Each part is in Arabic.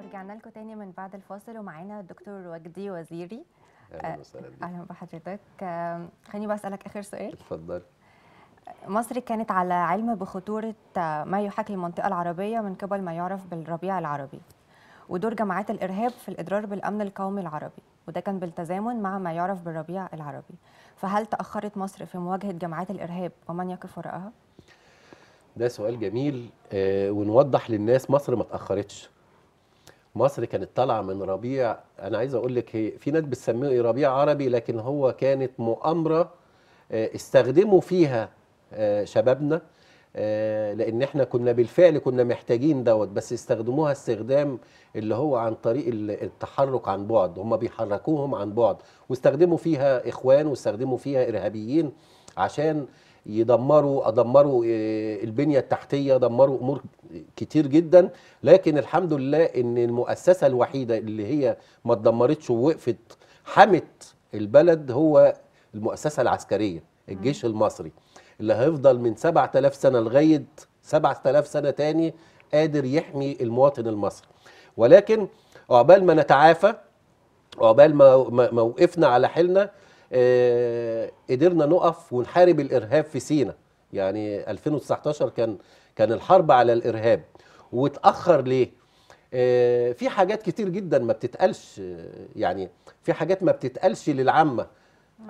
ورجعنا لكم تاني من بعد الفاصل ومعانا الدكتور وجدي وزيري اهلا آه، وسهلا اهلا بحضرتك آه، خليني بقى اسالك اخر سؤال اتفضل مصر كانت على علم بخطوره آه، ما يحاكي المنطقه العربيه من قبل ما يعرف بالربيع العربي ودور جماعات الارهاب في الاضرار بالامن القومي العربي وده كان بالتزامن مع ما يعرف بالربيع العربي فهل تاخرت مصر في مواجهه جماعات الارهاب ومن يقف وراءها ده سؤال جميل ونوضح للناس مصر ما تاخرتش مصر كانت طالعه من ربيع انا عايز اقول لك في ناس بتسميه ربيع عربي لكن هو كانت مؤامره آه، استخدموا فيها آه، شبابنا آه، لان احنا كنا بالفعل كنا محتاجين دوت بس استخدموها استخدام اللي هو عن طريق التحرك عن بعد هم بيحركوهم عن بعد واستخدموا فيها اخوان واستخدموا فيها ارهابيين عشان يدمروا ادمروا آه، البنيه التحتيه دمروا امور كتير جدا لكن الحمد لله ان المؤسسه الوحيده اللي هي ما اتدمرتش ووقفت حمت البلد هو المؤسسه العسكريه الجيش المصري اللي هيفضل من 7000 سنه لغايه 7000 سنه تاني قادر يحمي المواطن المصري ولكن عقبال ما نتعافى عقبال ما, ما وقفنا على حيلنا آه، قدرنا نقف ونحارب الارهاب في سينا يعني 2019 كان كان الحرب على الارهاب واتاخر ليه آه، في حاجات كتير جدا ما بتتقالش آه، يعني في حاجات ما بتتقالش للعامه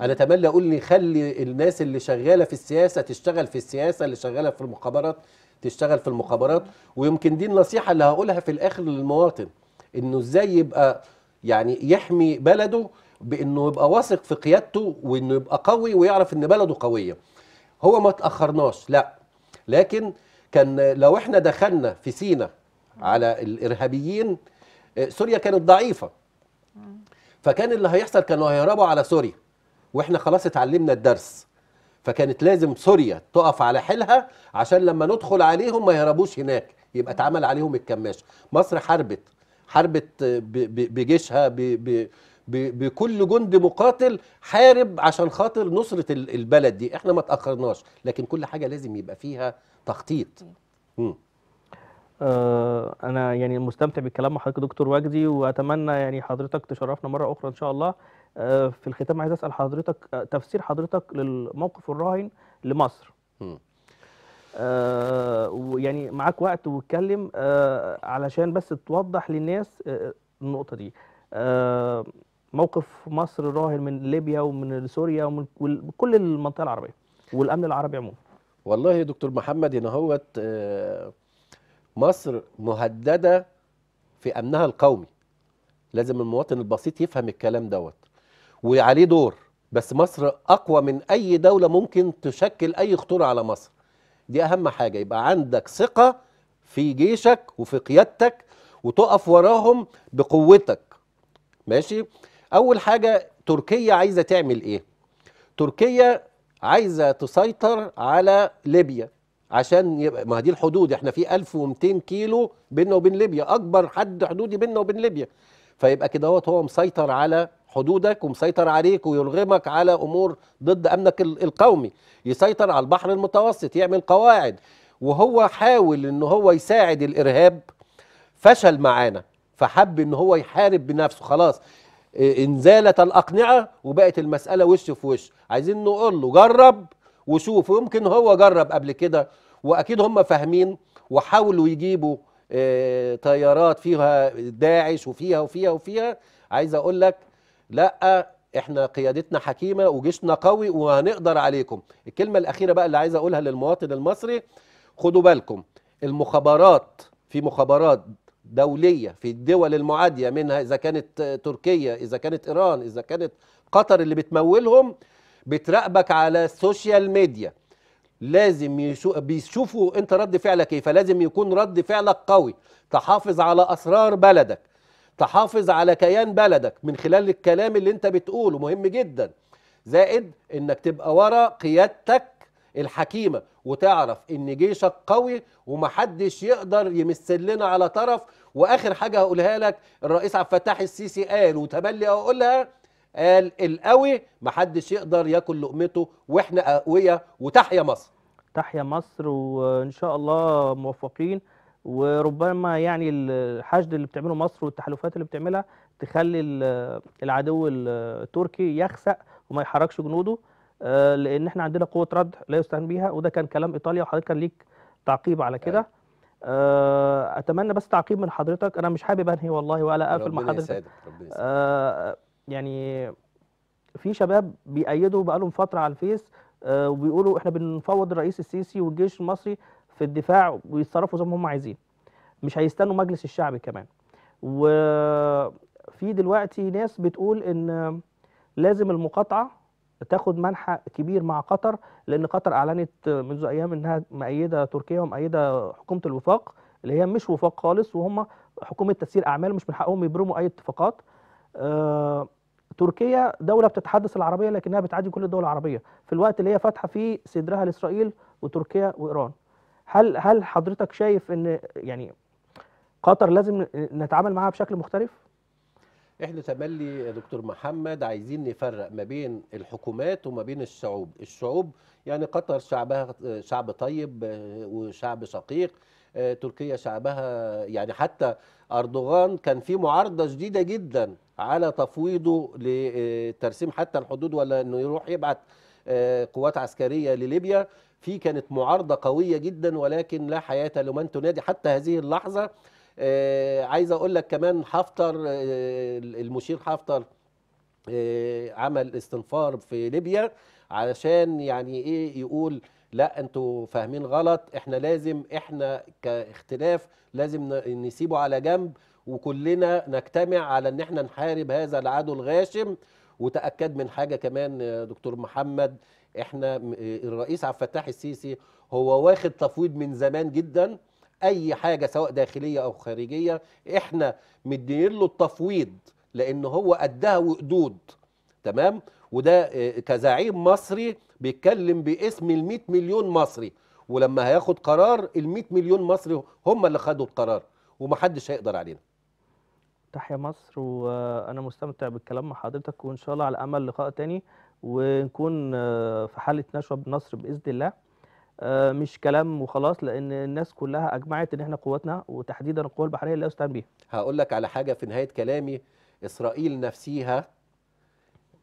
انا تملي اقول لي خلي الناس اللي شغاله في السياسه تشتغل في السياسه اللي شغاله في المخابرات تشتغل في المخابرات ويمكن دي النصيحه اللي هقولها في الاخر للمواطن انه ازاي يبقى يعني يحمي بلده بانه يبقى واثق في قيادته وانه يبقى قوي ويعرف ان بلده قويه هو ما تاخرناش لا لكن كان لو احنا دخلنا في سينا على الارهابيين آه، سوريا كانت ضعيفه فكان اللي هيحصل كانوا هيهربوا على سوريا واحنا خلاص اتعلمنا الدرس فكانت لازم سوريا تقف على حيلها عشان لما ندخل عليهم ما يهربوش هناك يبقى اتعمل عليهم الكماشه مصر حاربت حاربت بجيشها بكل جند مقاتل حارب عشان خاطر نصرة البلد دي احنا ما تأخرناش لكن كل حاجة لازم يبقى فيها تخطيط مم. آه، انا يعني مستمتع بالكلام مع حضرتك دكتور وجدي واتمنى يعني حضرتك تشرفنا مره اخرى ان شاء الله آه، في الختام عايز اسال حضرتك آه، تفسير حضرتك للموقف الراهن لمصر م. آه، ويعني معاك وقت واتكلم آه، علشان بس توضح للناس آه، النقطه دي موقف مصر راهن من ليبيا ومن سوريا ومن كل المنطقه العربيه والامن العربي عموما والله يا دكتور محمد هنا هوت مصر مهدده في امنها القومي لازم المواطن البسيط يفهم الكلام دوت وعليه دور بس مصر اقوى من اي دوله ممكن تشكل اي خطوره على مصر دي اهم حاجه يبقى عندك ثقه في جيشك وفي قيادتك وتقف وراهم بقوتك ماشي اول حاجه تركيا عايزه تعمل ايه تركيا عايزه تسيطر على ليبيا عشان يبقى ما دي الحدود احنا في 1200 كيلو بيننا وبين ليبيا اكبر حد حدودي بيننا وبين ليبيا فيبقى كده هو مسيطر على حدودك ومسيطر عليك ويرغمك على امور ضد امنك القومي يسيطر على البحر المتوسط يعمل قواعد وهو حاول ان هو يساعد الارهاب فشل معانا فحب ان هو يحارب بنفسه خلاص انزالت الاقنعه وبقت المساله وش في وش عايزين نقول له جرب وشوف ويمكن هو جرب قبل كده واكيد هم فاهمين وحاولوا يجيبوا آه، طيارات فيها داعش وفيها وفيها وفيها عايز اقول لك لا احنا قيادتنا حكيمه وجيشنا قوي وهنقدر عليكم الكلمه الاخيره بقى اللي عايز اقولها للمواطن المصري خدوا بالكم المخابرات في مخابرات دوليه في الدول المعاديه منها اذا كانت تركيا اذا كانت ايران اذا كانت قطر اللي بتمولهم بتراقبك على السوشيال ميديا لازم يشو... بيشوفوا انت رد فعلك ايه فلازم يكون رد فعلك قوي تحافظ على اسرار بلدك تحافظ على كيان بلدك من خلال الكلام اللي انت بتقوله مهم جدا زائد انك تبقى ورا قيادتك الحكيمة وتعرف ان جيشك قوي ومحدش يقدر يمثلنا على طرف واخر حاجة هقولها لك الرئيس عبد الفتاح السيسي قال وتملي اقولها قال القوي محدش يقدر ياكل لقمته واحنا اقوياء وتحيا مصر تحيا مصر وان شاء الله موفقين وربما يعني الحشد اللي بتعمله مصر والتحالفات اللي بتعملها تخلي العدو التركي يخسأ وما يحركش جنوده آه، لان احنا عندنا قوه رد لا يستهان بيها وده كان كلام ايطاليا وحضرتك كان ليك تعقيب على كده أيوة. آه، اتمنى بس تعقيب من حضرتك انا مش حابب انهي والله ولا اقفل مع حضرتك أه يعني في شباب بيأيدوا بقالهم فتره على الفيس آه، وبيقولوا احنا بنفوض الرئيس السيسي والجيش المصري في الدفاع ويتصرفوا زي ما هم عايزين مش هيستنوا مجلس الشعب كمان وفي دلوقتي ناس بتقول ان لازم المقاطعه تاخد منحى كبير مع قطر لان قطر اعلنت منذ ايام انها مأيده تركيا ومأيده حكومه الوفاق اللي هي مش وفاق خالص وهم حكومه تسيير اعمال مش من حقهم يبرموا اي اتفاقات آه، تركيا دولة بتتحدث العربية لكنها بتعادي كل الدول العربية في الوقت اللي هي فاتحة فيه صدرها لإسرائيل وتركيا وإيران هل هل حضرتك شايف ان يعني قطر لازم نتعامل معاها بشكل مختلف؟ احنا تملي يا دكتور محمد عايزين نفرق ما بين الحكومات وما بين الشعوب، الشعوب يعني قطر شعبها شعب طيب آه، وشعب شقيق آه، تركيا شعبها يعني حتى اردوغان كان في معارضه شديده جدا على تفويضه لترسيم حتى الحدود ولا انه يروح يبعت آه، قوات عسكريه لليبيا في كانت معارضة قوية جدا ولكن لا حياة لمن تنادي حتى هذه اللحظة آه، عايز أقول لك كمان حفتر آه، المشير حفتر آه، عمل استنفار في ليبيا علشان يعني ايه يقول لا انتوا فاهمين غلط احنا لازم احنا كاختلاف لازم نسيبه على جنب وكلنا نجتمع على ان احنا نحارب هذا العدو الغاشم وتاكد من حاجه كمان دكتور محمد احنا الرئيس عبد الفتاح السيسي هو واخد تفويض من زمان جدا اي حاجه سواء داخليه او خارجيه احنا مدين له التفويض لان هو قدها وقدود تمام وده آه، كزعيم مصري بيتكلم باسم ال 100 مليون مصري ولما هياخد قرار ال 100 مليون مصري هم اللي خدوا القرار ومحدش هيقدر علينا تحيا مصر وانا مستمتع بالكلام مع حضرتك وان شاء الله على امل لقاء تاني ونكون آه، في حاله نشوه بنصر باذن الله آه، مش كلام وخلاص لان الناس كلها اجمعت ان احنا قواتنا وتحديدا القوه البحريه لا استعان بيها هقول لك على حاجه في نهايه كلامي اسرائيل نفسيها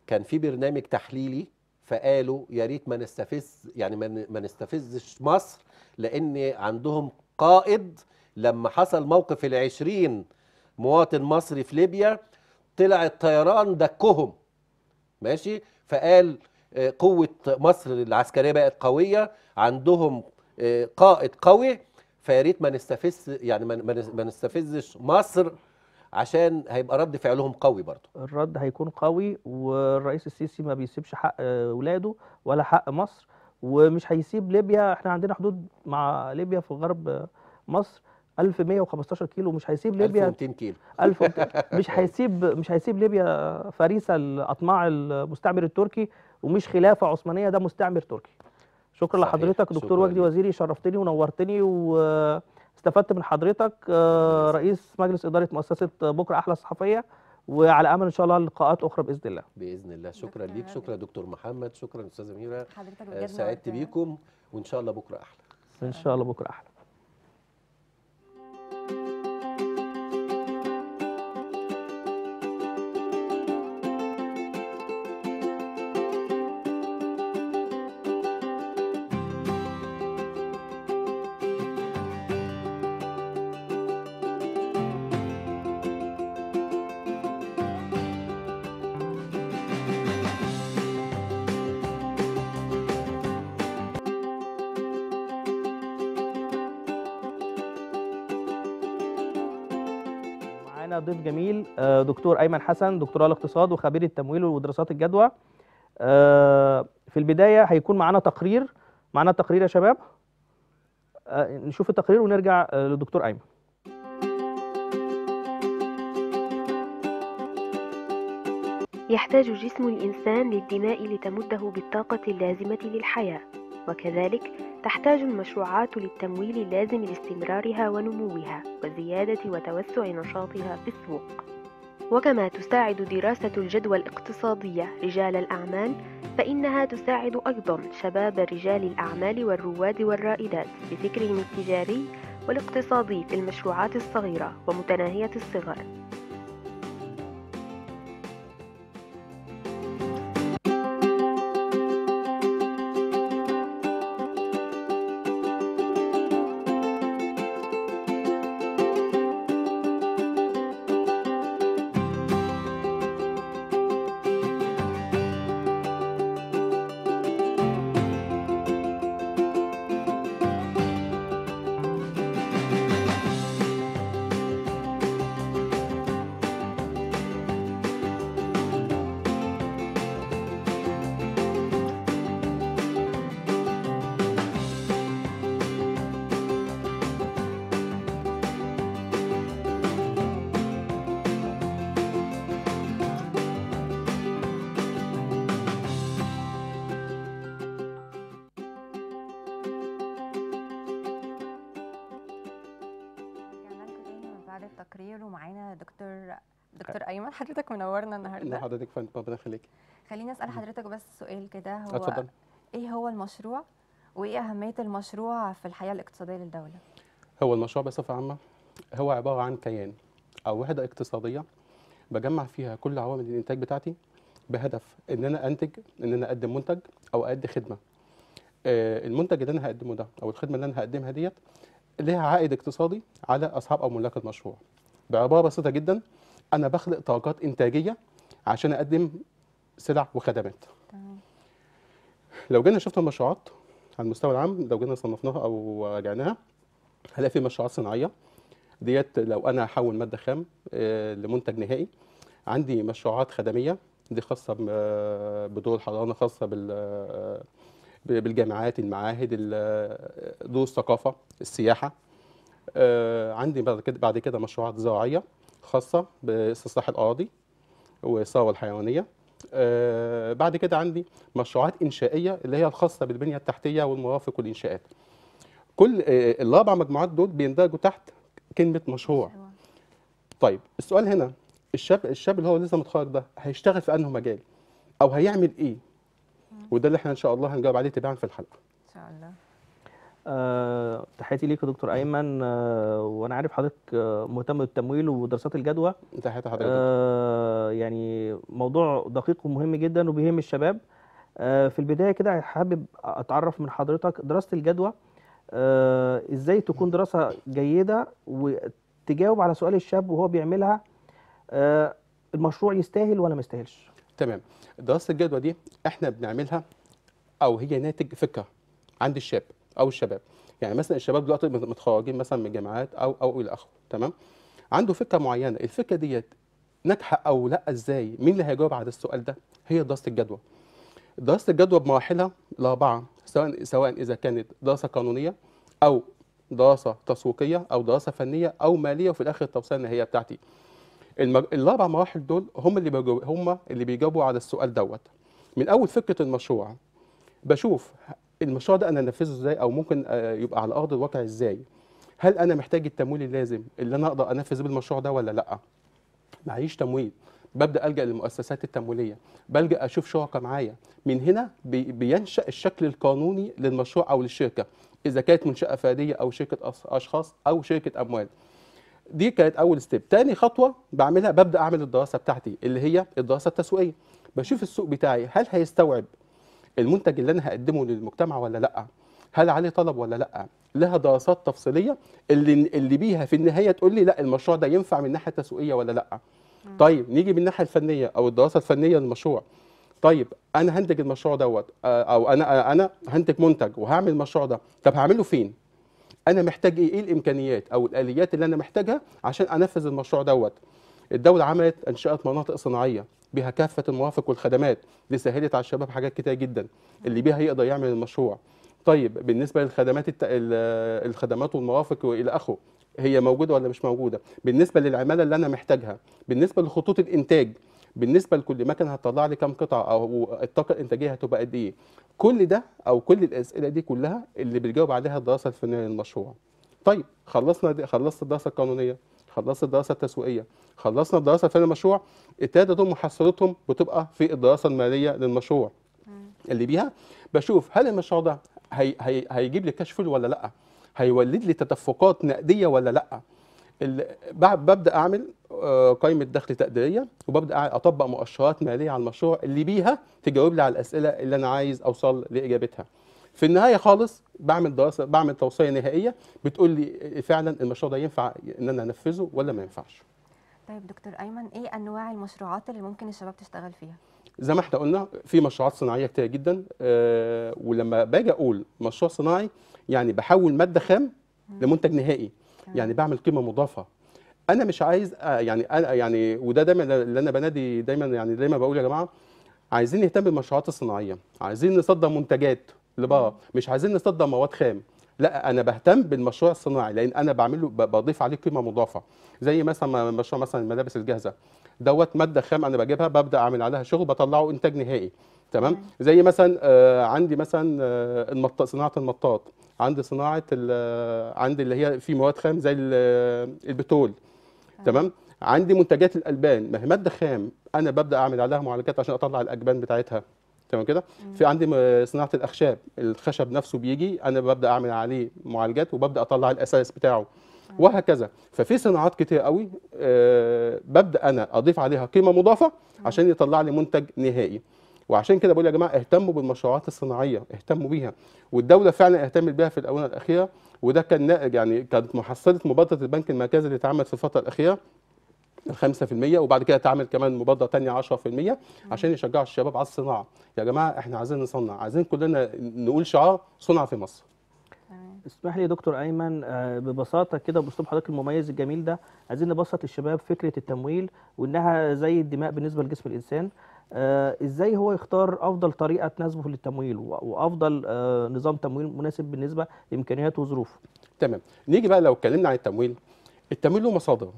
كان في برنامج تحليلي فقالوا يا ريت ما نستفز يعني ما نستفزش مصر لان عندهم قائد لما حصل موقف العشرين مواطن مصري في ليبيا طلع الطيران دكهم ماشي فقال آه، قوة مصر العسكرية بقت قوية عندهم آه، قائد قوي فياريت ما نستفز يعني ما نستفزش مصر عشان هيبقى رد فعلهم قوي برضه الرد هيكون قوي والرئيس السيسي ما بيسيبش حق آه، ولاده ولا حق مصر ومش هيسيب ليبيا احنا عندنا حدود مع ليبيا في غرب مصر 1115 كيلو مش هيسيب ليبيا 1200 كيلو 1200 مش هيسيب مش هيسيب ليبيا فريسه لاطماع المستعمر التركي ومش خلافه عثمانيه ده مستعمر تركي شكرا صحيح. لحضرتك دكتور وجدي وزيري شرفتني ونورتني واستفدت من حضرتك آه، رئيس مجلس اداره مؤسسه بكره احلى الصحفيه وعلى امل ان شاء الله لقاءات اخرى باذن الله باذن الله شكرا ليك شكرا دكتور محمد شكرا استاذه منيره آه، سعدت بيكم وان شاء الله بكره احلى ان شاء الله بكره احلى معانا ضيف جميل آه، دكتور ايمن حسن دكتوراه الاقتصاد وخبير التمويل ودراسات الجدوى آه، في البدايه هيكون معانا تقرير معانا تقرير يا شباب آه، نشوف التقرير ونرجع للدكتور ايمن يحتاج جسم الانسان للدماء لتمده بالطاقه اللازمه للحياه وكذلك تحتاج المشروعات للتمويل اللازم لاستمرارها ونموها وزيادة وتوسع نشاطها في السوق وكما تساعد دراسة الجدوى الاقتصادية رجال الأعمال فإنها تساعد أيضا شباب رجال الأعمال والرواد والرائدات بفكرهم التجاري والاقتصادي في المشروعات الصغيرة ومتناهية الصغر ايمن حضرتك منورنا النهارده نور حضرتك فندم ربنا يخليكي خليني اسال حضرتك بس سؤال كده هو أتفضل. ايه هو المشروع وايه اهميه المشروع في الحياه الاقتصاديه للدوله هو المشروع بصفه عامه هو عباره عن كيان او وحده اقتصاديه بجمع فيها كل عوامل الانتاج بتاعتي بهدف ان انا انتج ان انا اقدم منتج او اقدم خدمه آه، المنتج اللي انا هقدمه ده او الخدمه اللي انا هقدمها ديت ليها عائد اقتصادي على اصحاب او ملاك المشروع بعباره بسيطه جدا انا بخلق طاقات انتاجيه عشان اقدم سلع وخدمات تمام لو جينا شفنا المشروعات على المستوى العام لو جينا صنفناها او راجعناها هنلاقي في مشروعات صناعيه ديت لو انا هحول ماده خام آه، لمنتج نهائي عندي مشروعات خدميه دي خاصه بدور الحضانه خاصه بال آه، بالجامعات المعاهد دور الثقافه آه، السياحه عندي بعد كده بعد كده مشروعات زراعيه خاصه باستصلاح الاراضي والثروه الحيوانيه آه بعد كده عندي مشروعات انشائيه اللي هي الخاصه بالبنيه التحتيه والمرافق والانشاءات كل آه الاربع مجموعات دول بيندرجوا تحت كلمه مشروع طيب السؤال هنا الشاب الشاب اللي هو لسه متخرج ده هيشتغل في انه مجال او هيعمل ايه وده اللي احنا ان شاء الله هنجاوب عليه تباعا في الحلقه ان شاء الله آه، تحياتي ليك يا دكتور ايمن آه، وانا عارف حضرتك آه، مهتم بالتمويل ودراسات الجدوى تحياتي حضرتك يعني موضوع دقيق ومهم جدا وبيهم الشباب في البدايه كده حابب اتعرف من حضرتك دراسه الجدوى ازاي تكون دراسه جيده وتجاوب على سؤال الشاب وهو بيعملها المشروع يستاهل ولا ما يستاهلش تمام دراسه الجدوى دي احنا بنعملها او هي ناتج فكره عند الشاب او الشباب يعني مثلا الشباب دلوقتي متخرجين مثلا من الجامعات او او الى اخره تمام عنده فكره معينه الفكره ديت ناجحه او لا ازاي مين اللي هيجاوب على السؤال ده هي دراسه الجدوى دراسه الجدوى بمراحلها الاربعه سواء سواء اذا كانت دراسه قانونيه او دراسه تسويقيه او دراسه فنيه او ماليه وفي الاخر التوصيه النهائيه بتاعتي الاربع مراحل دول هم اللي بيجاوبوا هم اللي بيجاوبوا على السؤال دوت من اول فكره المشروع بشوف المشروع ده انا انفذه ازاي او ممكن آه، يبقى على ارض الواقع ازاي هل انا محتاج التمويل اللازم اللي انا اقدر انفذ بالمشروع ده ولا لا معيش تمويل ببدا الجا للمؤسسات التمويليه بلجا اشوف شركاء معايا من هنا بينشا الشكل القانوني للمشروع او للشركه اذا كانت منشاه فرديه او شركه اشخاص او شركه اموال دي كانت اول ستيب تاني خطوه بعملها ببدا اعمل الدراسه بتاعتي اللي هي الدراسه التسويقيه بشوف السوق بتاعي هل هيستوعب المنتج اللي انا هقدمه للمجتمع ولا لا هل عليه طلب ولا لا لها دراسات تفصيليه اللي اللي بيها في النهايه تقول لي لا المشروع ده ينفع من الناحيه التسويقيه ولا لا طيب نيجي من الناحيه الفنيه او الدراسه الفنيه للمشروع طيب انا هنتج المشروع دوت آه، او انا آه، انا هنتج منتج وهعمل المشروع ده طب هعمله فين انا محتاج ايه ايه الامكانيات او الاليات اللي انا محتاجها عشان انفذ المشروع دوت الدولة عملت أنشأت مناطق صناعية بها كافة المرافق والخدمات دي سهلت على الشباب حاجات كتير جدا اللي بيها يقدر يعمل المشروع طيب بالنسبة للخدمات الت... الخدمات والمرافق وإلى آخره هي موجودة ولا مش موجودة بالنسبة للعمالة اللي أنا محتاجها بالنسبة لخطوط الإنتاج بالنسبه لكل مكنه هتطلع لي كام قطعه او الطاقه الانتاجيه هتبقى قد ايه كل ده او كل الاسئله دي كلها اللي بتجاوب عليها الدراسه الفنيه للمشروع طيب خلصنا دي خلصت الدراسه القانونيه خلصت الدراسه التسويقيه خلصنا الدراسه في المشروع ابتدت محصلتهم وتبقى في الدراسه الماليه للمشروع اللي بيها بشوف هل المشروع ده هي هي هيجيب لي كاش ولا لا هيولد لي تدفقات نقديه ولا لا ببدا اعمل آه، قائمه دخل تقديريه وببدا اطبق مؤشرات ماليه على المشروع اللي بيها تجاوب لي على الاسئله اللي انا عايز اوصل لاجابتها في النهايه خالص بعمل دراسه بعمل توصيه نهائيه بتقول لي فعلا المشروع ده ينفع ان انا انفذه ولا ما ينفعش طيب دكتور ايمن ايه انواع المشروعات اللي ممكن الشباب تشتغل فيها زي ما احنا قلنا في مشروعات صناعيه كتير جدا أه ولما باجي اقول مشروع صناعي يعني بحول ماده خام لمنتج نهائي يعني بعمل قيمه مضافه انا مش عايز آه، يعني أنا يعني وده دايما اللي انا بنادي دايما يعني دايما بقول يا جماعه عايزين نهتم بالمشروعات الصناعيه عايزين نصدر منتجات لبره مش عايزين نصدر مواد خام لا انا بهتم بالمشروع الصناعي لان انا بعمل له بضيف عليه قيمه مضافه زي مثلا مشروع مثلا الملابس الجاهزه دوت ماده خام انا بجيبها ببدا اعمل عليها شغل بطلعه انتاج نهائي تمام زي مثلا آه، عندي مثلا آه، صناعه المطاط عندي صناعه آه، عندي اللي هي في مواد خام زي البترول تمام عندي منتجات الالبان ما هي ماده خام انا ببدا اعمل عليها معالجات عشان اطلع الاجبان بتاعتها تمام كده في عندي صناعه الاخشاب الخشب نفسه بيجي انا ببدا اعمل عليه معالجات وببدا اطلع الاساس بتاعه وهكذا ففي صناعات كتير قوي أه ببدا انا اضيف عليها قيمه مضافه عشان يطلع لي منتج نهائي وعشان كده بقول يا جماعه اهتموا بالمشروعات الصناعيه اهتموا بيها والدوله فعلا اهتمت بيها في الاونه الاخيره وده كان يعني كانت محصله مبادره البنك المركزي اللي اتعملت في الفتره الاخيره 5% وبعد كده تعمل كمان مبادره ثانيه 10% عشان يشجعوا الشباب على الصناعه يا جماعه احنا عايزين نصنع عايزين كلنا نقول شعار صنع في مصر اسمح لي يا دكتور ايمن آه، ببساطه كده باسلوب حضرتك المميز الجميل ده عايزين نبسط للشباب فكره التمويل وانها زي الدماء بالنسبه لجسم الانسان آه، ازاي هو يختار افضل طريقه تناسبه للتمويل وافضل آه، نظام تمويل مناسب بالنسبه لامكانياته وظروفه. تمام نيجي بقى لو اتكلمنا عن التمويل التمويل له مصادر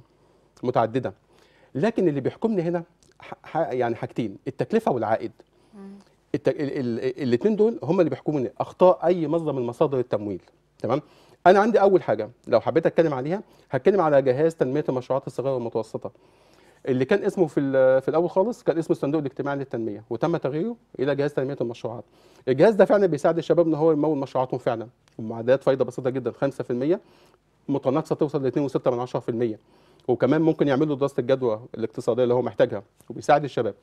متعدده لكن اللي بيحكمني هنا يعني حاجتين التكلفه والعائد الاثنين دول هم اللي بيحكموني اخطاء اي مصدر من مصادر التمويل تمام انا عندي اول حاجه لو حبيت اتكلم عليها هتكلم على جهاز تنميه المشروعات الصغيره والمتوسطه اللي كان اسمه في في الاول خالص كان اسمه الصندوق الاجتماعي للتنميه وتم تغييره الى جهاز تنميه المشروعات الجهاز ده فعلا بيساعد الشباب ان هو يمول مشروعاتهم فعلا ومعدلات فايده بسيطه جدا 5% متناقصه توصل ل 2.6% وكمان ممكن يعملوا دراسه الجدوى الاقتصاديه اللي هو محتاجها وبيساعد الشباب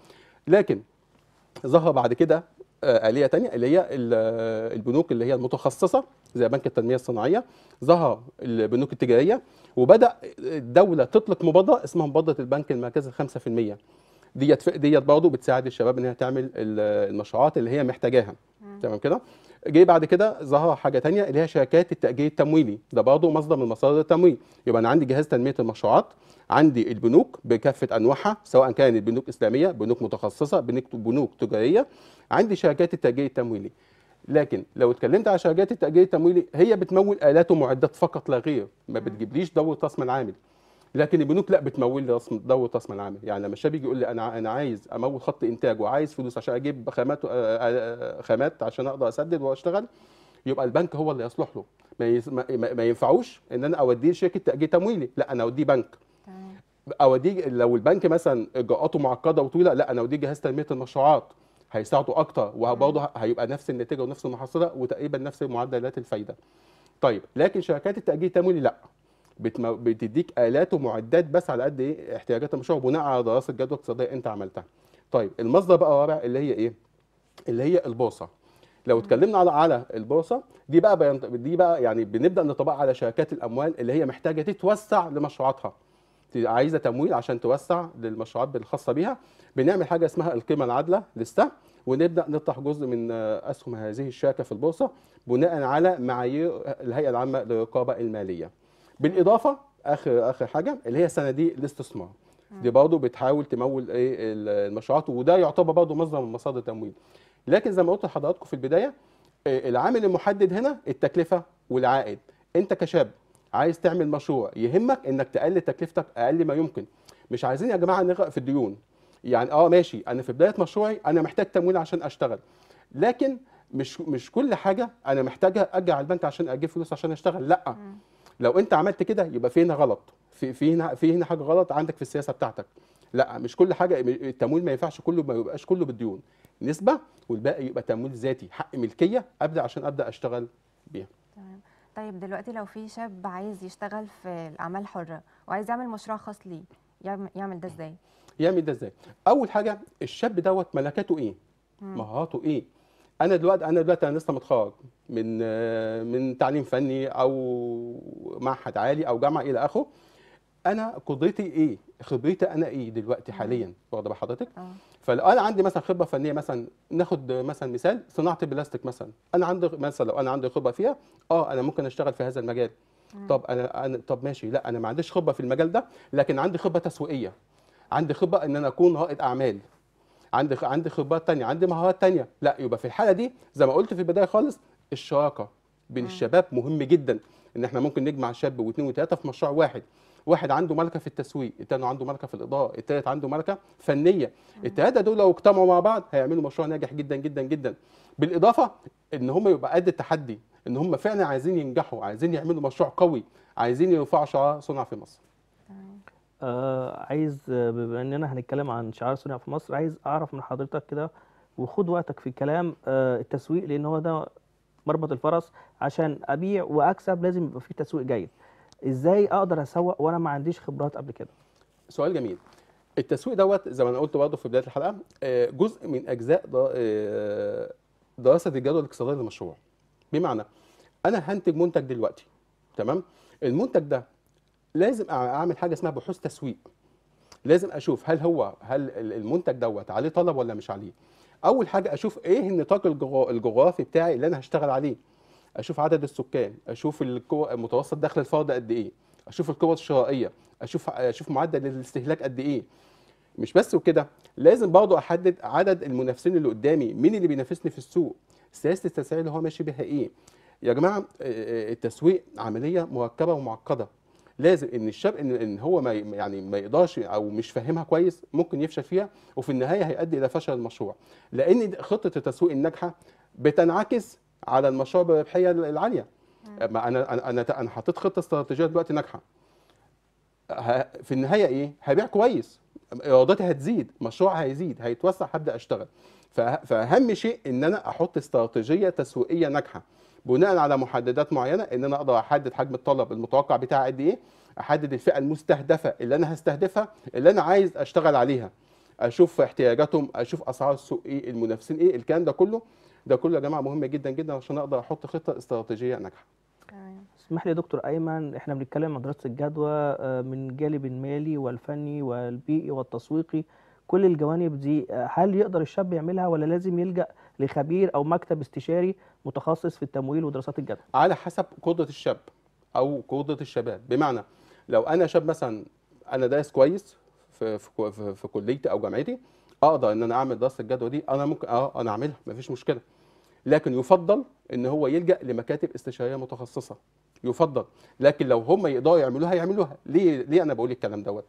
لكن ظهر بعد كده آه، آلية تانية اللي هي البنوك اللي هي المتخصصة زي بنك التنمية الصناعية ظهر البنوك التجارية وبدأ الدولة تطلق مبادرة اسمها مبادرة البنك المركزي 5% ديت ديت برضه بتساعد الشباب ان هي تعمل المشروعات اللي هي محتاجاها تمام كده جه بعد كده ظهر حاجه ثانيه اللي هي شركات التاجير التمويلي ده برضه مصدر من مصادر التمويل يبقى انا عندي جهاز تنميه المشروعات عندي البنوك بكافه انواعها سواء كانت بنوك اسلاميه بنوك متخصصه بنوك تجاريه عندي شركات التاجير التمويلي لكن لو اتكلمت على شركات التاجير التمويلي هي بتمول الات ومعدات فقط لا غير ما بتجيبليش دوره راس مال عامل لكن البنوك لا بتمول لي رسم دوره راس العمل يعني لما الشاب يجي يقول لي انا انا عايز امول خط انتاج وعايز فلوس عشان اجيب خامات خامات عشان اقدر اسدد واشتغل يبقى البنك هو اللي يصلح له ما ينفعوش ان انا اوديه لشركه تاجير تمويلي لا انا اوديه بنك اوديه لو البنك مثلا اجراءاته معقده وطويله لا انا اوديه جهاز تنميه المشروعات هيساعده اكتر وبرضه هيبقى نفس النتيجه ونفس المحصله وتقريبا نفس معدلات الفايده طيب لكن شركات التاجير التمويلي لا بتديك الات ومعدات بس على قد ايه احتياجات المشروع بناء على دراسه جدوى اقتصاديه انت عملتها طيب المصدر بقى الرابع اللي هي ايه اللي هي البورصه لو اتكلمنا على على البورصه دي بقى بينط... دي بقى يعني بنبدا نطبقها على شركات الاموال اللي هي محتاجه تتوسع لمشروعاتها عايزه تمويل عشان توسع للمشروعات الخاصه بيها بنعمل حاجه اسمها القيمه العادله للسهم ونبدا نطرح جزء من اسهم هذه الشركه في البورصه بناء على معايير الهيئه العامه للرقابه الماليه بالاضافه اخر اخر حاجه اللي هي صناديق الاستثمار دي برضه بتحاول تمول ايه المشروعات وده يعتبر برضه مصدر من مصادر التمويل لكن زي ما قلت لحضراتكم في البدايه آه، العامل المحدد هنا التكلفه والعائد انت كشاب عايز تعمل مشروع يهمك انك تقلل تكلفتك اقل ما يمكن مش عايزين يا جماعه نغرق في الديون يعني اه ماشي انا في بدايه مشروعي انا محتاج تمويل عشان اشتغل لكن مش مش كل حاجه انا محتاجها ارجع البنك عشان اجيب فلوس عشان اشتغل لا م. لو انت عملت كده يبقى في هنا غلط في في هنا في هنا حاجه غلط عندك في السياسه بتاعتك لا مش كل حاجه التمويل ما ينفعش كله ما يبقاش كله بالديون نسبه والباقي يبقى تمويل ذاتي حق ملكيه ابدا عشان ابدا اشتغل بيها تمام طيب دلوقتي لو في شاب عايز يشتغل في الاعمال الحره وعايز يعمل مشروع خاص ليه يعمل ده ازاي يعمل ده ازاي اول حاجه الشاب دوت ملكاته ايه مهاراته ايه انا دلوقتي انا دلوقتي انا لسه متخرج من من تعليم فني او معهد عالي او جامعه الى اخره انا قدرتي ايه خبرتي انا ايه دلوقتي حاليا واخده بحضرتك آه. فلو انا عندي مثلا خبره فنيه مثلا ناخد مثلا مثال صناعه البلاستيك مثلا انا عندي مثلا لو انا عندي خبره فيها اه انا ممكن اشتغل في هذا المجال طب انا انا طب ماشي لا انا ما عنديش خبره في المجال ده لكن عندي خبره تسويقيه عندي خبره ان انا اكون رائد اعمال عندي عندي خبرات تانية عندي مهارات تانية لا يبقى في الحاله دي زي ما قلت في البدايه خالص الشراكه بين الشباب مهم جدا ان احنا ممكن نجمع شاب واثنين وثلاثه في مشروع واحد واحد عنده ملكه في التسويق الثاني عنده ملكه في الاداره الثالث عنده ملكه فنيه الثلاثه دول لو اجتمعوا مع بعض هيعملوا مشروع ناجح جدا جدا جدا بالاضافه ان هم يبقى قد التحدي ان هم فعلا عايزين ينجحوا عايزين يعملوا مشروع قوي عايزين يرفعوا شعار صنع في مصر آه عايز آه، بما اننا هنتكلم عن شعار صنع في مصر عايز اعرف من حضرتك كده وخد وقتك في الكلام آه التسويق لان هو ده مربط الفرس عشان ابيع واكسب لازم يبقى في تسويق جيد ازاي اقدر اسوق وانا ما عنديش خبرات قبل كده سؤال جميل التسويق دوت زي ما انا قلت برضه في بدايه الحلقه آه، جزء من اجزاء آه، دراسه الجدوى الاقتصاديه للمشروع بمعنى انا هنتج منتج دلوقتي تمام المنتج ده لازم اعمل حاجه اسمها بحوث تسويق لازم اشوف هل هو هل المنتج دوت عليه طلب ولا مش عليه اول حاجه اشوف ايه النطاق الجغرافي بتاعي اللي انا هشتغل عليه اشوف عدد السكان اشوف متوسط دخل الفرد قد ايه اشوف القوة الشرائيه اشوف اشوف معدل الاستهلاك قد ايه مش بس وكده لازم برضه احدد عدد المنافسين اللي قدامي مين اللي بينافسني في السوق سياسه التسعير اللي هو ماشي بيها ايه يا جماعه التسويق عمليه مركبه ومعقده لازم ان الشاب ان هو ما يعني ما يقدرش او مش فاهمها كويس ممكن يفشل فيها وفي النهايه هيؤدي الى فشل المشروع لان خطه التسويق الناجحه بتنعكس على المشروع بالربحيه العاليه ما انا انا انا حطيت خطه استراتيجيه دلوقتي ناجحه في النهايه ايه هبيع كويس ايراداتي هتزيد مشروع هيزيد هيتوسع هبدا اشتغل فاهم شيء ان انا احط استراتيجيه تسويقيه ناجحه بناء على محددات معينه ان انا اقدر احدد حجم الطلب المتوقع بتاعي قد ايه احدد الفئه المستهدفه اللي انا هستهدفها اللي انا عايز اشتغل عليها اشوف احتياجاتهم اشوف اسعار السوق ايه المنافسين ايه الكلام ده كله ده كله يا جماعه مهم جدا جدا عشان اقدر احط خطه استراتيجيه ناجحه اسمح لي يا دكتور ايمن احنا بنتكلم عن دراسه الجدوى آه، من جانب المالي والفني والبيئي والتسويقي كل الجوانب دي هل يقدر الشاب يعملها ولا لازم يلجأ لخبير أو مكتب استشاري متخصص في التمويل ودراسات الجدوى على حسب قدرة الشاب أو قدرة الشباب بمعنى لو أنا شاب مثلا أنا دايس كويس في, في, في, كليتي أو جامعتي اقدر ان انا اعمل دراسه الجدوى دي انا ممكن اه انا اعملها مفيش مشكله لكن يفضل ان هو يلجا لمكاتب استشاريه متخصصه يفضل لكن لو هم يقدروا يعملوها يعملوها ليه ليه انا بقول الكلام دوت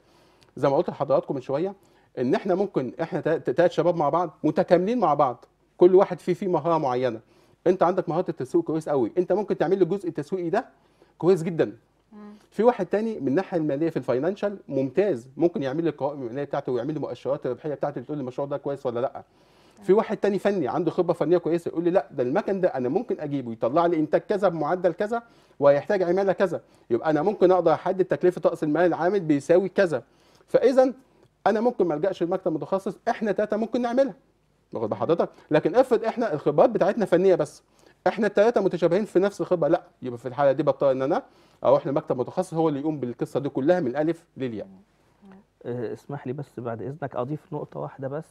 زي ما قلت لحضراتكم من شويه ان احنا ممكن احنا ثلاث شباب مع بعض متكاملين مع بعض كل واحد فيه فيه مهاره معينه انت عندك مهاره التسويق كويس قوي انت ممكن تعمل لي الجزء التسويقي ده كويس جدا في واحد تاني من الناحيه الماليه في الفاينانشال ممتاز ممكن يعمل لي القوائم الماليه بتاعته ويعمل لي مؤشرات الربحيه بتاعته تقول لي المشروع ده كويس ولا لا في واحد تاني فني عنده خبره فنيه كويسه يقول لي لا ده المكن ده انا ممكن اجيبه يطلع لي انتاج كذا بمعدل كذا وهيحتاج عماله كذا يبقى انا ممكن اقدر احدد تكلفه طقس المال العامل بيساوي كذا فاذا انا ممكن ما الجاش لمكتب متخصص احنا تلاته ممكن نعملها واخد بحضرتك لكن افرض احنا الخبرات بتاعتنا فنيه بس احنا التلاته متشابهين في نفس الخبره لا يبقى في الحاله دي بضطر ان انا اروح لمكتب متخصص هو اللي يقوم بالقصه دي كلها من الالف للياء آه، اسمح لي بس بعد اذنك اضيف نقطه واحده بس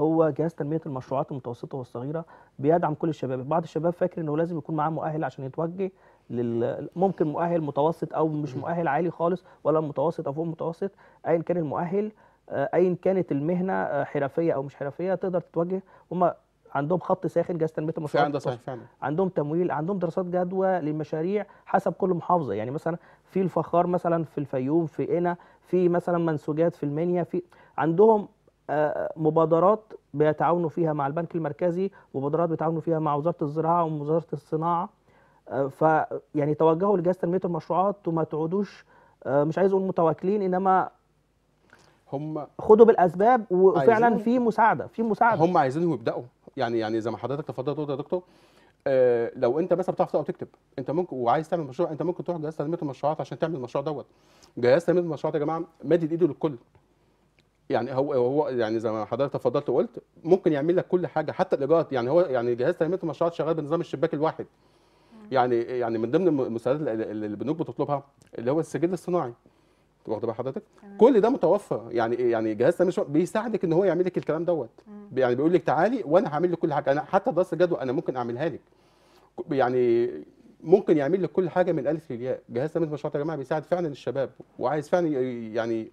هو جهاز تنميه المشروعات المتوسطه والصغيره بيدعم كل الشباب بعض الشباب فاكر انه لازم يكون معاه مؤهل عشان يتوجه لل... ممكن مؤهل متوسط او مش مؤهل عالي خالص ولا متوسط او فوق متوسط ايا كان المؤهل آه، ايا كانت المهنه آه، حرفيه او مش حرفيه تقدر تتوجه هم عندهم خط ساخن جهاز تنميه المشروعات فعلا صحيح فعلا عندهم تمويل عندهم دراسات جدوى لمشاريع حسب كل محافظه يعني مثلا في الفخار مثلا في الفيوم في قنا في مثلا منسوجات في المنيا في عندهم آه، مبادرات بيتعاونوا فيها مع البنك المركزي مبادرات بيتعاونوا فيها مع وزاره الزراعه ووزاره الصناعه فيعني توجهوا لجهاز تنميه المشروعات وما تقعدوش مش عايز اقول متواكلين انما هم خدوا بالاسباب وفعلا في مساعده في مساعده هم عايزينهم يبداوا يعني يعني زي ما حضرتك تفضلت يا دكتور آه لو انت مثلا بتعرف تقرا وتكتب انت ممكن وعايز تعمل مشروع انت ممكن تروح جهاز تنميه المشروعات عشان تعمل المشروع دوت جهاز تنميه المشروعات يا جماعه مدد ايده للكل يعني هو هو يعني زي ما حضرتك تفضلت وقلت ممكن يعمل لك كل حاجه حتى الايجارات يعني هو يعني جهاز تنميه المشروعات شغال بنظام الشباك الواحد يعني يعني من ضمن المساعدات اللي البنوك بتطلبها اللي هو السجل الصناعي واخده بقى حضرتك كل ده متوفر يعني إيه؟ يعني جهاز تامين بشريه بيساعدك ان هو يعمل لك الكلام دوت يعني بيقول لك تعالي وانا هعمل لك كل حاجه انا حتى دراسه الجدوى انا ممكن اعملها لك يعني ممكن يعمل لك كل حاجه من الف للياء جهاز تنميه المشروعات يا جماعه بيساعد فعلا الشباب وعايز فعلا يعني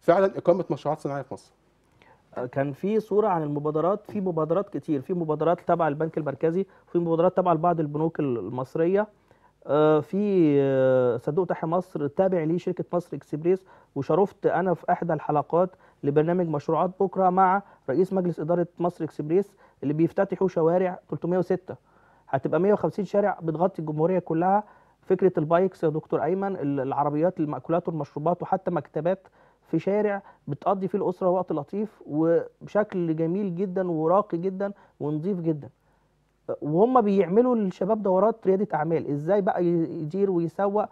فعلا اقامه مشروعات صناعيه في مصر كان في صوره عن المبادرات في مبادرات كتير في مبادرات تبع البنك المركزي وفي مبادرات تبع بعض البنوك المصريه آه، في آه، صندوق تحيا مصر تابع لي شركه مصر اكسبريس وشرفت انا في احدى الحلقات لبرنامج مشروعات بكره مع رئيس مجلس اداره مصر اكسبريس اللي بيفتتحوا شوارع 306 هتبقى 150 شارع بتغطي الجمهوريه كلها فكره البايكس يا دكتور ايمن العربيات المأكولات والمشروبات وحتى مكتبات في شارع بتقضي فيه الاسره وقت لطيف وبشكل جميل جدا وراقي جدا ونظيف جدا وهم بيعملوا للشباب دورات رياده اعمال ازاي بقى يدير ويسوق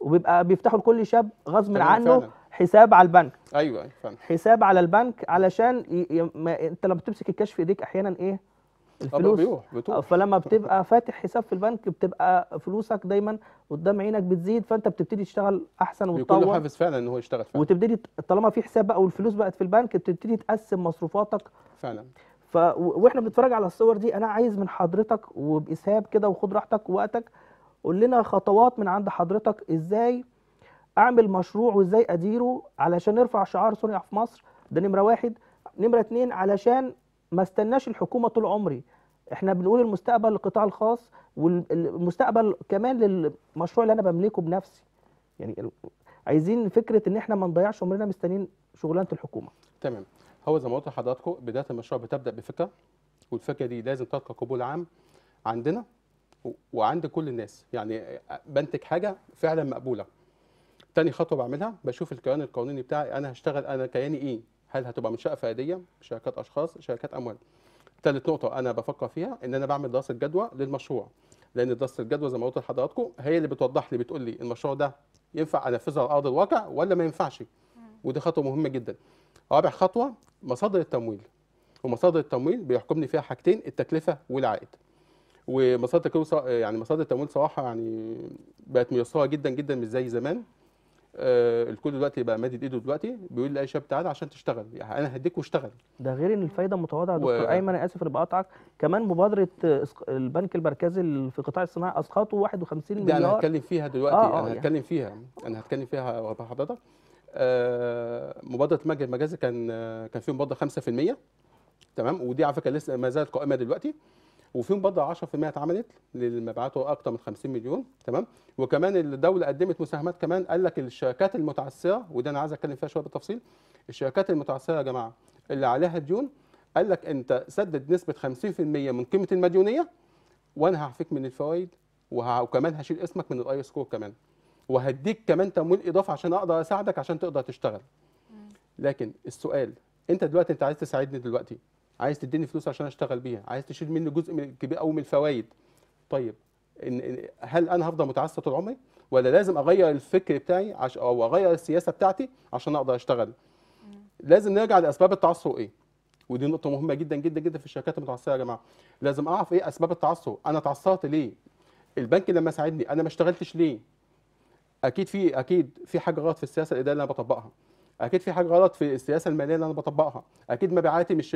وبيبقى بيفتحوا لكل شاب غصب عنه فعلا. حساب على البنك ايوه ايوه فعلا. حساب على البنك علشان ي... ي... ما... انت لما بتمسك الكشف في ايديك احيانا ايه آه، الفلوس بيروح آه، فلما بتبقى فاتح حساب في البنك بتبقى فلوسك دايما قدام عينك بتزيد فانت بتبتدي تشتغل احسن يعني وتطور بيكون حافز فعلا ان هو يشتغل فعلا وتبتدي طالما في حساب بقى والفلوس بقت في البنك بتبتدي تقسم مصروفاتك فعلا ف واحنا بنتفرج على الصور دي انا عايز من حضرتك وباسهاب كده وخد راحتك ووقتك قول لنا خطوات من عند حضرتك ازاي اعمل مشروع وازاي اديره علشان نرفع شعار صنع في مصر ده نمره واحد نمره اتنين علشان ما استناش الحكومه طول عمري احنا بنقول المستقبل للقطاع الخاص والمستقبل كمان للمشروع اللي انا بملكه بنفسي يعني عايزين فكره ان احنا ما نضيعش عمرنا مستنيين شغلانه الحكومه تمام هو زي ما قلت لحضراتكم بدايه المشروع بتبدا بفكره والفكره دي لازم تلقى قبول عام عندنا وعند كل الناس يعني آه، بنتج حاجه فعلا مقبوله تاني خطوه بعملها بشوف الكيان القانوني بتاعي انا هشتغل انا كياني ايه هل هتبقى من شقه فرديه شركات اشخاص شركات اموال ثالث نقطه انا بفكر فيها ان انا بعمل دراسه جدوى للمشروع لان دراسه الجدوى زي ما قلت لحضراتكم هي اللي بتوضح لي بتقول لي المشروع ده ينفع انفذه على ارض الواقع ولا ما ينفعش ودي خطوه مهمه جدا رابع خطوه مصادر التمويل ومصادر التمويل بيحكمني فيها حاجتين التكلفه والعائد ومصادر التمويل يعني مصادر التمويل صراحه يعني بقت ميسره جدا جدا مش زي زمان آه الكل دلوقتي بقى مادد ايده دلوقتي بيقول لاي شاب تعالى عشان تشتغل يعني انا هديك واشتغل ده غير ان الفايده متواضعه يا دكتور و... ايمن انا اسف اني بقاطعك كمان مبادره البنك المركزي في قطاع الصناعه اسقطوا 51 مليار ده انا هتكلم فيها دلوقتي آه آه انا يعني. هتكلم فيها انا هتكلم فيها حضرتك آه، مبادره مجد مجازي كان آه، كان في مبادره 5% تمام ودي على فكره لسه ما زالت قائمه دلوقتي وفي مبادره 10% اتعملت للمبيعات اكتر من 50 مليون تمام وكمان الدوله قدمت مساهمات كمان قال لك الشركات المتعثره وده انا عايز اتكلم فيها شويه بالتفصيل الشركات المتعثره يا جماعه اللي عليها ديون قال لك انت سدد نسبه 50% من قيمه المديونيه وانا هعفيك من الفوائد وكمان هشيل اسمك من الاي سكور كمان وهديك كمان تمويل اضافي عشان اقدر اساعدك عشان تقدر تشتغل لكن السؤال انت دلوقتي انت عايز تساعدني دلوقتي عايز تديني فلوس عشان اشتغل بيها عايز تشيل مني جزء من كبير قوي من الفوائد طيب إن هل انا هفضل متعسه طول عمري ولا لازم اغير الفكر بتاعي او اغير السياسه بتاعتي عشان اقدر اشتغل لازم نرجع لاسباب التعثر ايه ودي نقطه مهمه جدا جدا جدا في الشركات المتعثره يا جماعه لازم اعرف ايه اسباب التعثر انا اتعثرت ليه البنك لما ساعدني انا ما اشتغلتش ليه اكيد في اكيد في حاجه غلط في السياسه الاداريه اللي انا بطبقها اكيد في حاجه غلط في السياسه الماليه اللي انا بطبقها اكيد مبيعاتي مش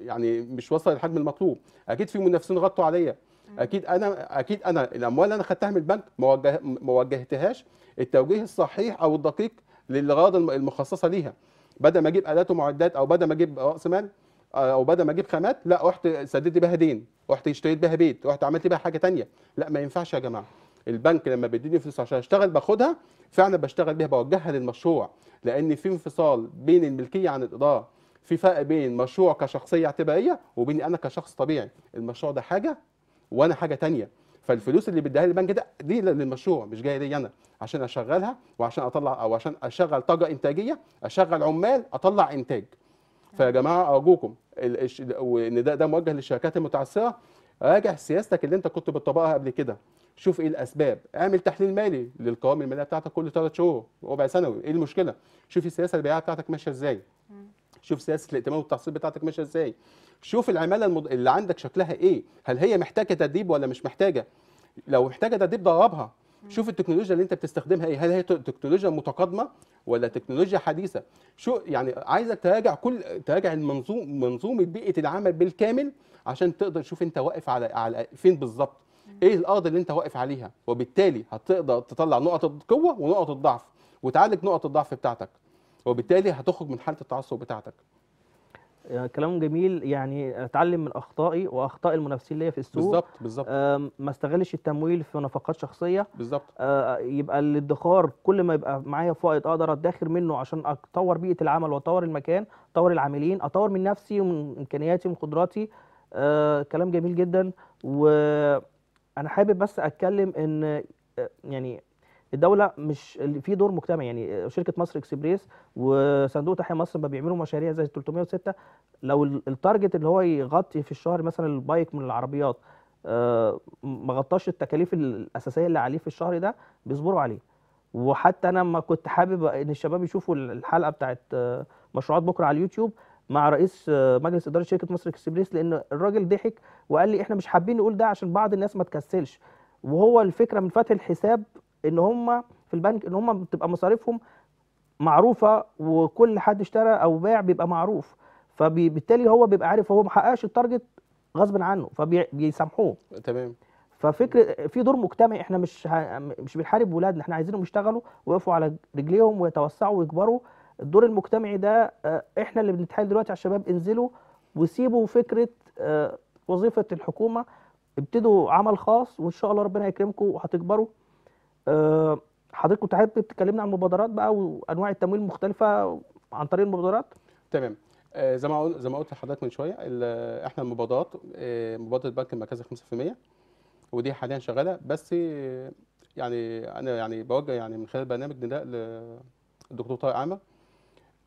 يعني مش واصله للحجم المطلوب اكيد في منافسين غطوا عليا اكيد انا اكيد انا الاموال اللي انا خدتها من البنك ما وجهتهاش التوجيه الصحيح او الدقيق للغرض المخصصه ليها بدل ما اجيب الات ومعدات او بدل ما اجيب راس مال آه، او بدل ما اجيب خامات لا رحت سددت بيها دين رحت اشتريت بيها بيت رحت عملت بيها حاجه ثانيه لا ما ينفعش يا جماعه البنك لما بيديني فلوس عشان اشتغل باخدها فعلا بشتغل بيها بوجهها للمشروع لان في انفصال بين الملكيه عن الاداره في فرق بين مشروع كشخصيه اعتباريه وبيني انا كشخص طبيعي المشروع ده حاجه وانا حاجه تانية فالفلوس اللي بيديها لي البنك ده دي للمشروع مش جايه لي انا عشان اشغلها وعشان اطلع او عشان اشغل طاقه انتاجيه اشغل عمال اطلع انتاج فيا جماعه ارجوكم ده ده موجه للشركات المتعثره راجع سياستك اللي انت كنت بتطبقها قبل كده شوف ايه الاسباب اعمل تحليل مالي للقوائم الماليه بتاعتك كل ثلاث شهور ربع سنوي ايه المشكله شوف السياسه البيعيه بتاعتك ماشيه ازاي شوف سياسه الائتمان والتحصيل بتاعتك ماشيه ازاي شوف العماله المض... اللي عندك شكلها ايه هل هي محتاجه تدريب ولا مش محتاجه لو محتاجه تدريب دربها شوف التكنولوجيا اللي انت بتستخدمها ايه هل هي تكنولوجيا متقدمه ولا تكنولوجيا حديثه شو يعني عايزك تراجع كل تراجع المنظوم منظومه بيئه العمل بالكامل عشان تقدر تشوف انت واقف على على فين بالظبط ايه الارض اللي انت واقف عليها وبالتالي هتقدر تطلع نقط القوه ونقط الضعف وتعالج نقط الضعف بتاعتك وبالتالي هتخرج من حاله التعصب بتاعتك آه، كلام جميل يعني اتعلم من اخطائي واخطاء المنافسين ليا في السوق بالظبط بالظبط ما استغلش التمويل في نفقات شخصيه بالظبط آه، يبقى الادخار كل ما يبقى معايا فائض اقدر ادخر منه عشان اطور بيئه العمل واطور المكان اطور العاملين اطور من نفسي ومن امكانياتي ومن قدراتي آه، كلام جميل جدا وانا حابب بس اتكلم ان آه، يعني الدوله مش في دور مجتمعي يعني شركه مصر اكسبريس وصندوق تحيا مصر ما بيعملوا مشاريع زي 306 لو التارجت اللي هو يغطي في الشهر مثلا البايك من العربيات آه، ما غطاش التكاليف الاساسيه اللي عليه في الشهر ده بيصبروا عليه وحتى انا ما كنت حابب ان الشباب يشوفوا الحلقه بتاعت مشروعات بكره على اليوتيوب مع رئيس آه، مجلس اداره شركه مصر اكسبريس لان الراجل ضحك وقال لي احنا مش حابين نقول ده عشان بعض الناس ما تكسلش وهو الفكره من فتح الحساب ان هم في البنك ان هم بتبقى مصاريفهم معروفه وكل حد اشترى او باع بيبقى معروف فبالتالي هو بيبقى عارف هو ما حققش التارجت غصب عنه فبيسامحوه تمام ففكر في دور مجتمعي احنا مش ه... مش بنحارب ولادنا احنا عايزينهم يشتغلوا ويقفوا على رجليهم ويتوسعوا ويكبروا الدور المجتمعي ده آه، احنا اللي بنتحايل دلوقتي على الشباب انزلوا وسيبوا فكره آه، وظيفه الحكومه ابتدوا عمل خاص وان شاء الله ربنا يكرمكم وهتكبروا آه، حضرتك كنت حضرتك عن المبادرات بقى وانواع التمويل المختلفه عن طريق المبادرات تمام زي ما زي ما قلت لحضرتك من شويه احنا المبادرات مبادره البنك المركزي 5% ودي حاليا شغاله بس يعني انا يعني بوجه يعني من خلال برنامج نداء للدكتور طارق عامر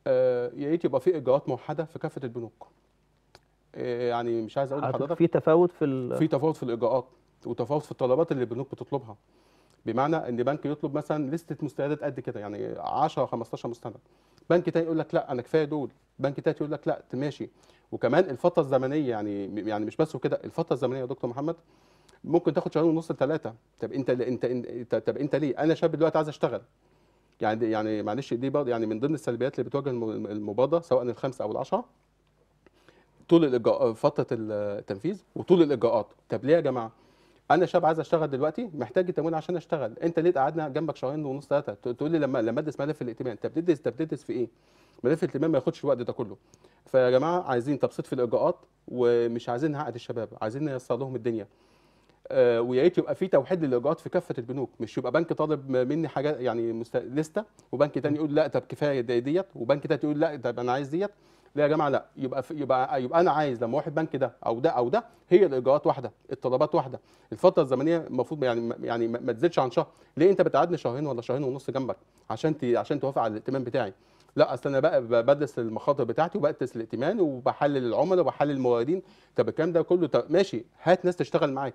آه، يا ريت يبقى في اجراءات موحده في كافه البنوك آه، يعني مش عايز اقول لحضرتك في تفاوت في في تفاوت في الاجراءات وتفاوت في الطلبات اللي البنوك بتطلبها بمعنى ان بنك يطلب مثلا لسته مستندات قد كده يعني 10 15 مستند بنك تاني يقول لك لا انا كفايه دول بنك تالت يقول لك لا ماشي وكمان الفتره الزمنيه يعني يعني مش بس وكده الفتره الزمنيه يا دكتور محمد ممكن تاخد شهرين ونص لثلاثه طب انت انت طب انت ليه انا شاب دلوقتي عايز اشتغل يعني يعني معلش دي برضه يعني من ضمن السلبيات اللي بتواجه المبادره سواء الخمسه او العشره طول الاجراء فتره التنفيذ وطول الاجراءات طب ليه يا جماعه انا شاب عايز اشتغل دلوقتي محتاج تمويل عشان اشتغل انت ليه قعدنا جنبك شهرين ونص ثلاثه تقول لي لما لما ادرس ملف الائتمان طب تدرس طب تدرس في ايه ملف الائتمان ما ياخدش الوقت ده كله فيا جماعه عايزين تبسيط في الاجراءات ومش عايزين نعقد الشباب عايزين نيسر لهم الدنيا آه، ويا ريت يبقى في توحيد للاجراءات في كافه البنوك مش يبقى بنك طالب مني حاجه يعني لسته وبنك تاني يقول لا طب كفايه ديت وبنك تالت يقول لا طب انا عايز ديت لا يا جماعه لا يبقى في يبقى يبقى انا عايز لما واحد بنك ده او ده او ده هي الاجراءات واحده الطلبات واحده الفتره الزمنيه المفروض يعني يعني ما تزيدش عن شهر ليه انت بتقعدني شهرين ولا شهرين ونص جنبك عشان تي عشان توافق على الائتمان بتاعي لا اصل انا بقى بدرس المخاطر بتاعتي وبدرس الائتمان وبحلل العملاء وبحلل الموردين طب الكلام ده كله طب ماشي هات ناس تشتغل معاك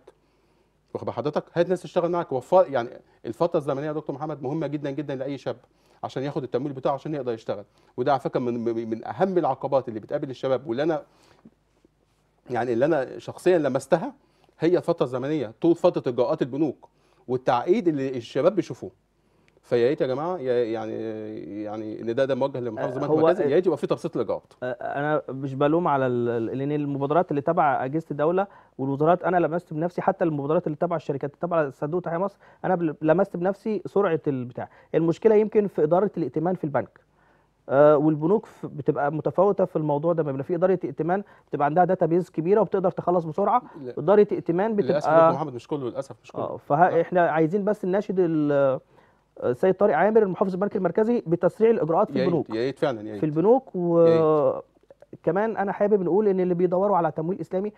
واخد حضرتك هات ناس تشتغل معاك وفر يعني الفتره الزمنيه يا دكتور محمد مهمه جدا جدا لاي شاب عشان ياخد التمويل بتاعه عشان يقدر يشتغل وده على فكره من من اهم العقبات اللي بتقابل الشباب واللي انا يعني اللي انا شخصيا لمستها هي الفتره الزمنيه طول فتره اجراءات البنوك والتعقيد اللي الشباب بيشوفوه فيا ريت يا جماعه يعني يعني ان ده ده موجه لمحافظه مكه آه، مجازي آه، يا ريت يبقى في تبسيط الاجراءات آه، انا مش بلوم على لان المبادرات اللي تبع اجهزه الدوله والوزارات انا لمست بنفسي حتى المبادرات اللي تبع الشركات تبع صندوق تحرير مصر انا لمست بنفسي سرعه البتاع المشكله يمكن في اداره الائتمان في البنك والبنوك بتبقى متفاوته في الموضوع ده بيبقى في اداره ائتمان بتبقى عندها داتا بيز كبيره وبتقدر تخلص بسرعه اداره ائتمان بتبقى للاسف محمد مش كله للاسف مش كله فاحنا عايزين بس نناشد السيد طارق عامر المحافظ البنك المركزي بتسريع الاجراءات في البنوك يا ريت فعلا يا ريت في البنوك وكمان انا حابب نقول ان اللي بيدوروا على تمويل اسلامي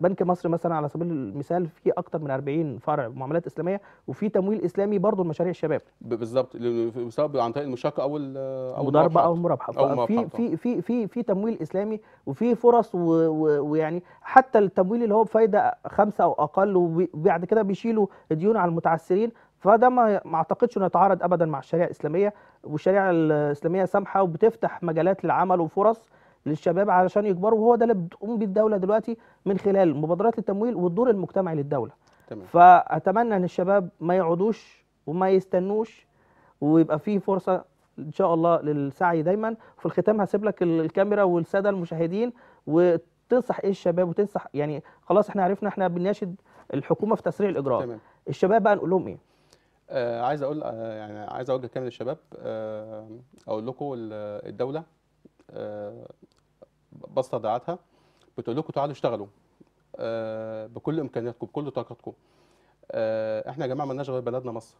بنك مصر مثلا على سبيل المثال في اكتر من 40 فرع معاملات اسلاميه وفي تمويل اسلامي برضه لمشاريع الشباب بالظبط بسبب عن طريق المشاركه او او او المرابحه في في في في في تمويل اسلامي وفي فرص ويعني حتى التمويل اللي هو بفايده خمسه او اقل وبعد كده بيشيلوا ديون على المتعثرين فده ما اعتقدش انه يتعارض ابدا مع الشريعه الاسلاميه والشريعه الاسلاميه سامحه وبتفتح مجالات للعمل وفرص للشباب علشان يكبروا وهو ده اللي بتقوم بيه الدوله دلوقتي من خلال مبادرات التمويل والدور المجتمعي للدوله تمام. فاتمنى ان الشباب ما يقعدوش وما يستنوش ويبقى فيه فرصه ان شاء الله للسعي دايما في الختام هسيب لك الكاميرا والساده المشاهدين وتنصح ايه الشباب وتنصح يعني خلاص احنا عرفنا احنا بنناشد الحكومه في تسريع الاجراءات. تمام. الشباب بقى نقول لهم ايه آه عايز اقول آه يعني عايز اوجه كلمه للشباب آه اقول لكم الدوله آه دعاتها بتقول لكم تعالوا اشتغلوا آه بكل امكانياتكم بكل طاقتكم آه احنا يا جماعه ما لناش غير بلدنا مصر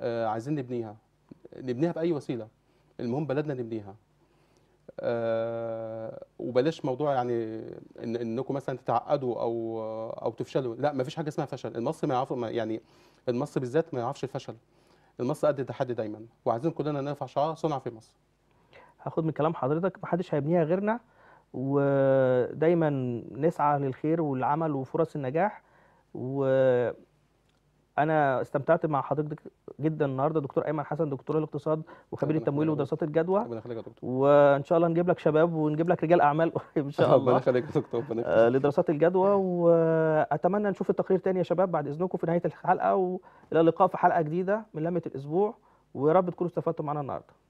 آه عايزين نبنيها نبنيها باي وسيله المهم بلدنا نبنيها آه وبلاش موضوع يعني ان انكم مثلا تتعقدوا او او تفشلوا لا ما فيش حاجه اسمها فشل المصري ما يعرف يعني المصري بالذات ما يعرفش الفشل المصري قد التحدي دايما وعايزين كلنا نرفع شعار صنع في مصر هاخد من كلام حضرتك ما حدش هيبنيها غيرنا ودايما نسعى للخير والعمل وفرص النجاح و انا استمتعت مع حضرتك جدا النهارده دكتور ايمن حسن دكتور الاقتصاد وخبير التمويل ودراسات الجدوى ربنا يخليك يا دكتور وان شاء الله نجيب لك شباب ونجيب لك رجال اعمال ان شاء الله ربنا يخليك يا دكتور آه، لدراسات الجدوى واتمنى نشوف التقرير تاني يا شباب بعد اذنكم في نهايه الحلقه والى اللقاء في حلقه جديده من لمه الاسبوع ويا رب تكونوا استفدتوا معانا النهارده